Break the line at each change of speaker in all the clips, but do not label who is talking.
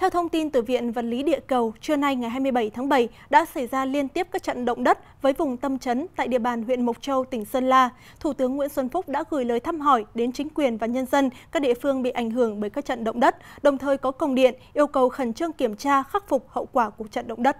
Theo thông tin từ Viện Vật lý Địa cầu, trưa nay ngày 27 tháng 7 đã xảy ra liên tiếp các trận động đất với vùng tâm chấn tại địa bàn huyện Mộc Châu, tỉnh Sơn La. Thủ tướng Nguyễn Xuân Phúc đã gửi lời thăm hỏi đến chính quyền và nhân dân các địa phương bị ảnh hưởng bởi các trận động đất, đồng thời có công điện yêu cầu khẩn trương kiểm tra khắc phục hậu quả của trận động đất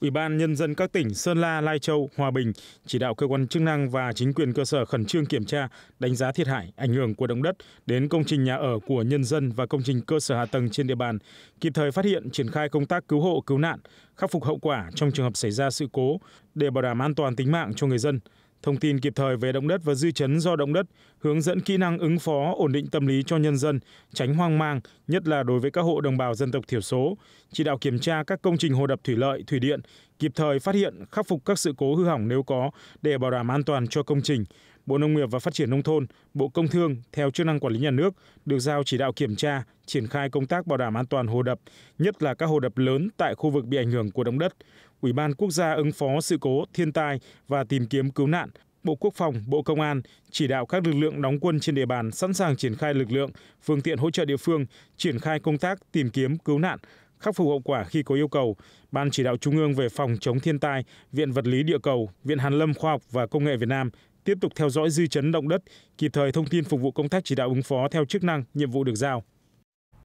ủy ban nhân dân các tỉnh sơn la lai châu hòa bình chỉ đạo cơ quan chức năng và chính quyền cơ sở khẩn trương kiểm tra đánh giá thiệt hại ảnh hưởng của động đất đến công trình nhà ở của nhân dân và công trình cơ sở hạ tầng trên địa bàn kịp thời phát hiện triển khai công tác cứu hộ cứu nạn khắc phục hậu quả trong trường hợp xảy ra sự cố để bảo đảm an toàn tính mạng cho người dân thông tin kịp thời về động đất và dư chấn do động đất hướng dẫn kỹ năng ứng phó ổn định tâm lý cho nhân dân tránh hoang mang nhất là đối với các hộ đồng bào dân tộc thiểu số chỉ đạo kiểm tra các công trình hồ đập thủy lợi thủy điện kịp thời phát hiện khắc phục các sự cố hư hỏng nếu có để bảo đảm an toàn cho công trình bộ nông nghiệp và phát triển nông thôn bộ công thương theo chức năng quản lý nhà nước được giao chỉ đạo kiểm tra triển khai công tác bảo đảm an toàn hồ đập nhất là các hồ đập lớn tại khu vực bị ảnh hưởng của động đất ủy ban quốc gia ứng phó sự cố thiên tai và tìm kiếm cứu nạn Bộ Quốc phòng, Bộ Công an chỉ đạo các lực lượng đóng quân trên địa bàn sẵn sàng triển khai lực lượng, phương tiện hỗ trợ địa phương, triển khai công tác tìm kiếm cứu nạn, khắc phục hậu quả khi có yêu cầu ban chỉ đạo trung ương về phòng chống thiên tai viện vật lý địa cầu viện hàn lâm khoa học và công nghệ việt nam tiếp tục theo dõi dư chấn động đất kịp thời thông tin phục vụ công tác chỉ đạo ứng phó theo chức năng nhiệm vụ được giao